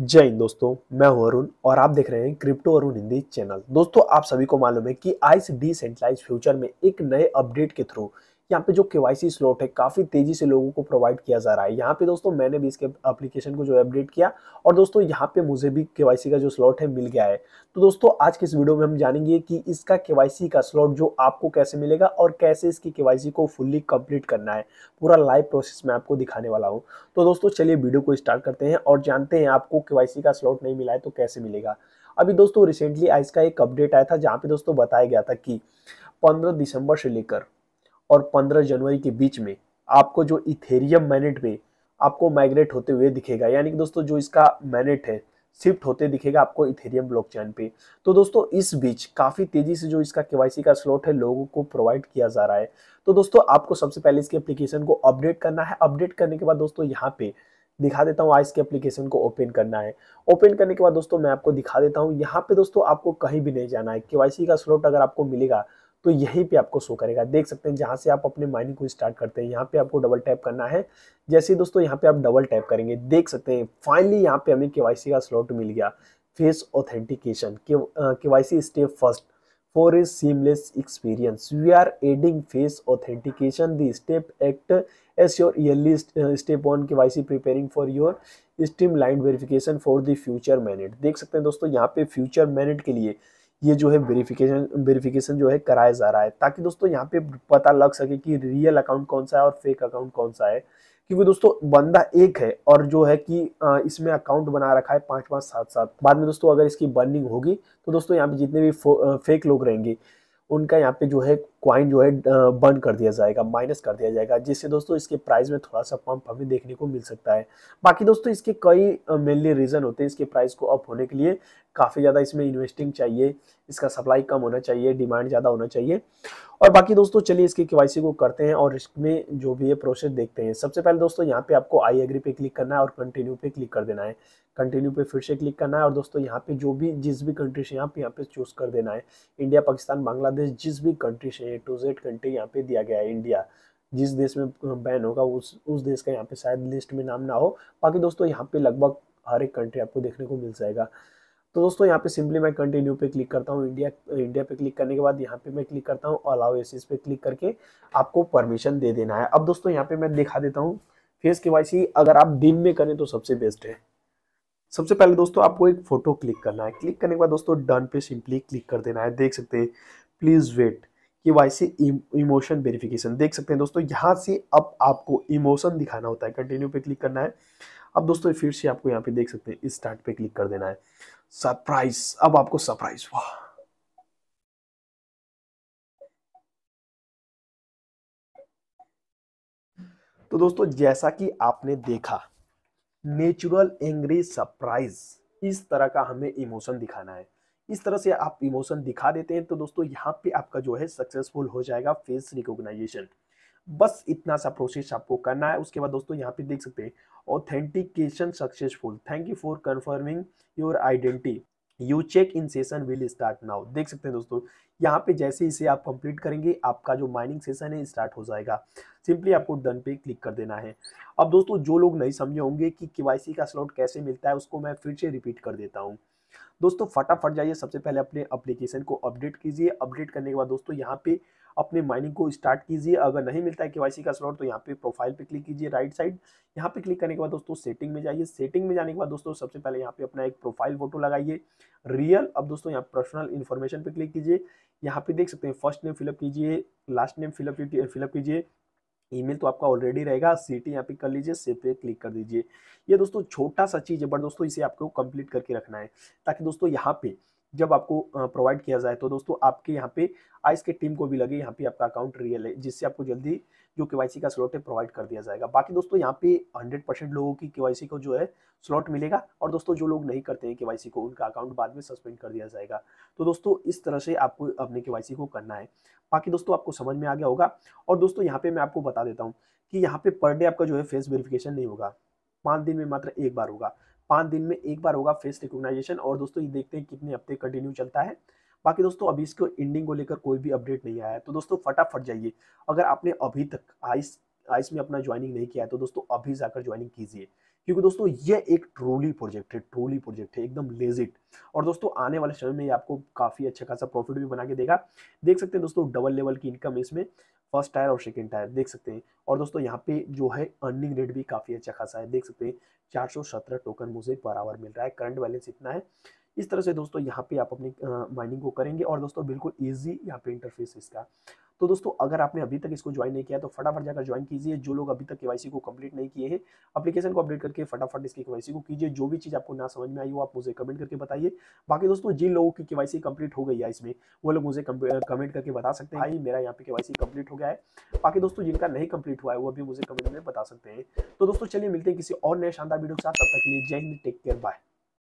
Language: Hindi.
जय हिंद दोस्तों मैं हूं अरुण और आप देख रहे हैं क्रिप्टो अरुण हिंदी चैनल दोस्तों आप सभी को मालूम है कि आइस डिसेंट्रलाइज फ्यूचर में एक नए अपडेट के थ्रू यहाँ पे जो के वाई सी स्लॉट है काफ़ी तेज़ी से लोगों को प्रोवाइड किया जा रहा है यहाँ पे दोस्तों मैंने भी इसके एप्लीकेशन को जो अपडेट किया और दोस्तों यहाँ पे मुझे भी के वाई सी का जो स्लॉट है मिल गया है तो दोस्तों आज के इस वीडियो में हम जानेंगे कि इसका के वाई सी का स्लॉट जो आपको कैसे मिलेगा और कैसे इसकी के वाई सी को फुल्ली कम्प्लीट करना है पूरा लाइव प्रोसेस मैं आपको दिखाने वाला हूँ तो दोस्तों चलिए वीडियो को स्टार्ट करते हैं और जानते हैं आपको के वाई सी का स्लॉट नहीं मिला है तो कैसे मिलेगा अभी दोस्तों रिसेंटली आज का एक अपडेट आया था जहाँ पे दोस्तों बताया गया था कि पंद्रह दिसंबर से लेकर और 15 जनवरी के बीच में आपको जो इथेरियम मैनेट में आपको माइग्रेट होते हुए दिखेगा यानी कि दोस्तों जो इसका मैनेट है शिफ्ट होते दिखेगा आपको इथेरियम ब्लॉकचेन पे तो दोस्तों इस बीच काफ़ी तेजी से जो इसका केवाईसी का स्लॉट है लोगों को प्रोवाइड किया जा रहा है तो दोस्तों आपको सबसे पहले इसके एप्लीकेशन को अपडेट करना है अपडेट करने के बाद दोस्तों यहाँ पे दिखा देता हूँ आज के एप्लीकेशन को ओपन करना है ओपन करने के बाद दोस्तों मैं आपको दिखा देता हूँ यहाँ पे दोस्तों आपको कहीं भी नहीं जाना है केवाईसी का स्लॉट अगर आपको मिलेगा तो यहीं पे आपको शो करेगा देख सकते हैं जहाँ से आप अपने माइनिंग को स्टार्ट करते हैं यहाँ पे आपको डबल टैप करना है जैसे दोस्तों यहाँ पे आप डबल टैप करेंगे देख सकते हैं फाइनली यहाँ पे हमें के का स्लॉट मिल गया face authentication K Y step first for a seamless experience we are adding face authentication the step act as your early step on K Y C preparing for your streamlined verification for the future मैनेट देख सकते हैं दोस्तों यहाँ पे फ्यूचर मैनेट के लिए ये जो है वेरिफिकेशन वेरिफिकेशन जो है कराया जा रहा है ताकि दोस्तों यहाँ पे पता लग सके कि रियल अकाउंट कौन सा है और फेक अकाउंट कौन सा है क्योंकि दोस्तों बंदा एक है और जो है कि इसमें अकाउंट बना रखा है पाँच पाँच सात सात बाद में दोस्तों अगर इसकी बर्निंग होगी तो दोस्तों यहाँ पे जितने भी फेक लोग रहेंगे उनका यहाँ पे जो है क्वाइन जो है बर्न कर दिया जाएगा माइनस कर दिया जाएगा जिससे दोस्तों इसके प्राइस में थोड़ा सा पम्प हमें देखने को मिल सकता है बाकी दोस्तों इसके कई मेनली रीज़न होते हैं इसके प्राइस को अप होने के लिए काफ़ी ज़्यादा इसमें इन्वेस्टिंग चाहिए इसका सप्लाई कम होना चाहिए डिमांड ज़्यादा होना चाहिए और बाकी दोस्तों चलिए इसके के को करते हैं और इसमें जो भी है प्रोसेस देखते हैं सबसे पहले दोस्तों यहाँ पे आपको आई एग्री पे क्लिक करना है और कंटिन्यू पे क्लिक कर देना है कंटिन्यू पे फिर से क्लिक करना है और दोस्तों यहाँ पे जो भी जिस भी कंट्री से यहाँ पे यहाँ पे चूज़ कर देना है इंडिया पाकिस्तान बांग्लादेश जिस भी कंट्री से ए टू जेड कंट्री यहाँ पे दिया गया है इंडिया जिस देश में बैन होगा उस उस देश का यहाँ पे शायद लिस्ट में नाम ना हो बाकी दोस्तों यहाँ पे लगभग हर एक कंट्री आपको देखने को मिल जाएगा तो दोस्तों यहाँ पे सिंपली मैं कंटिन्यू पे क्लिक करता हूँ इंडिया इंडिया पे क्लिक करने के बाद यहाँ पे मैं क्लिक करता हूँ अलाउ एसिस पे क्लिक करके आपको परमिशन दे देना है अब दोस्तों यहाँ पे मैं दिखा देता हूँ फेस के अगर आप दिन में करें तो सबसे बेस्ट है सबसे पहले दोस्तों आपको एक फ़ोटो क्लिक करना है क्लिक करने के बाद दोस्तों डन पे सिंपली क्लिक कर देना है देख सकते हैं please wait K Y C emotion verification देख सकते हैं दोस्तों यहाँ से अब आपको इमोशन दिखाना होता है कंटिन्यू पे क्लिक करना है अब दोस्तों फिर से आपको यहाँ पे देख सकते हैं स्टार्ट पे क्लिक कर देना है सरप्राइज अब आपको सरप्राइज वाह तो दोस्तों जैसा कि आपने देखा नेचुरल एंग्री सरप्राइज इस तरह का हमें इमोशन दिखाना है इस तरह से आप इमोशन दिखा देते हैं तो दोस्तों यहाँ पे आपका जो है सक्सेसफुल हो जाएगा फेस रिकोगनाइजेशन बस इतना सा प्रोसेस आपको करना है उसके बाद दोस्तों यहाँ पे देख सकते हैं authentication successful thank you for confirming your identity you check in session will start now देख सकते हैं दोस्तों यहाँ पे जैसे इसे आप कंप्लीट करेंगे आपका जो माइनिंग सेशन है स्टार्ट हो जाएगा सिंपली आपको डन पे क्लिक कर देना है अब दोस्तों जो लोग नहीं समझे होंगे कि के का स्लॉट कैसे मिलता है उसको मैं फिर से रिपीट कर देता हूँ दोस्तों फटाफट जाइए सबसे पहले अपने अप्लीकेशन को अपडेट कीजिए अपडेट करने के बाद दोस्तों यहाँ पे अपने माइनिंग को स्टार्ट कीजिए अगर नहीं मिलता है केवाईसी का स्लॉट तो यहाँ पे प्रोफाइल पे क्लिक कीजिए राइट साइड यहाँ पे क्लिक करने के बाद दोस्तों सेटिंग में जाइए सेटिंग में जाने के बाद दोस्तों सबसे पहले यहाँ पे अपना एक प्रोफाइल फोटो लगाइए रियल अब दोस्तों यहाँ पर्सनल इन्फॉर्मेशन पे क्लिक कीजिए यहाँ पे देख सकते हैं फर्स्ट नेम फिलअप कीजिए लास्ट नेम फिलअप फिलअप कीजिए ईमेल तो आपका ऑलरेडी रहेगा सीटी यहाँ पे कर लीजिए सेव पे क्लिक कर दीजिए ये दोस्तों छोटा सा चीज़ है बट दोस्तों इसे आपको कंप्लीट करके रखना है ताकि दोस्तों यहाँ पे जब आपको प्रोवाइड किया जाए तो दोस्तों आपके यहाँ पे आइस के टीम को भी लगे यहाँ पे आपका अकाउंट रियल है जिससे आपको जल्दी जो के का स्लॉट है प्रोवाइड कर दिया जाएगा बाकी दोस्तों यहाँ पे 100 परसेंट लोगों की के को जो है स्लॉट मिलेगा और दोस्तों जो लोग नहीं करते हैं के को उनका अकाउंट बाद में सस्पेंड कर दिया जाएगा तो दोस्तों इस तरह से आपको अपने के को करना है बाकी दोस्तों आपको समझ में आ गया होगा और दोस्तों यहाँ पे मैं आपको बता देता हूँ कि यहाँ पे पर डे आपका जो है फेस वेरिफिकेशन नहीं होगा पाँच दिन में मात्र एक बार होगा पाँच दिन में एक बार होगा फेस रिकोगनाइजेशन और दोस्तों ये देखते हैं कितने हफ्ते कंटिन्यू चलता है बाकी दोस्तों अभी इसको एंडिंग को लेकर कोई भी अपडेट नहीं आया है तो दोस्तों फटाफट जाइए अगर आपने अभी तक आइस आइस में अपना ज्वाइनिंग नहीं किया है तो दोस्तों अभी जाकर ज्वाइनिंग कीजिए क्योंकि दोस्तों ये एक ट्रोली प्रोजेक्ट है ट्रोली प्रोजेक्ट है एकदम लेजिट और दोस्तों आने वाले समय में ये आपको काफ़ी अच्छा खासा प्रॉफिट भी बना के देगा देख सकते हैं दोस्तों डबल लेवल की इनकम इसमें फर्स्ट टायर और सेकेंड टायर देख सकते हैं और दोस्तों यहाँ पे जो है अर्निंग रेट भी काफ़ी अच्छा खासा है देख सकते हैं चार टोकन मुझे पर आवर मिल रहा है करंट बैलेंस इतना है इस तरह से दोस्तों यहाँ पे आप अपनी माइनिंग को करेंगे और दोस्तों बिल्कुल ईजी यहाँ पे इंटरफेस इसका तो दोस्तों अगर आपने अभी तक इसको ज्वाइन नहीं किया तो फटाफट जाकर ज्वाइन कीजिए जो लोग अभी तक केवाईसी को कंप्लीट नहीं किए हैं अपलीकेशन को अपडेट करके फटाफट इसकी केवाईसी को कीजिए जो भी चीज़ आपको ना समझ में आई हो आप मुझे कमेंट करके बताइए बाकी दोस्तों जिन लोगों की केवाईसी कंप्लीट हो गई है इसमें वो लोग मुझे कमेंट करके बता सकते हैं भाई मेरा यहाँ पे केवाईसी कंप्लीट हो गया है बाकी दोस्तों जिनका नहीं कंप्लीट हुआ है वो भी मुझे कमेंट में बता सकते हैं तो दोस्तों चलिए मिलते हैं किसी और नए शानदार वीडियो के साथ तब तक के लिए जय हिंद टेक केयर बाय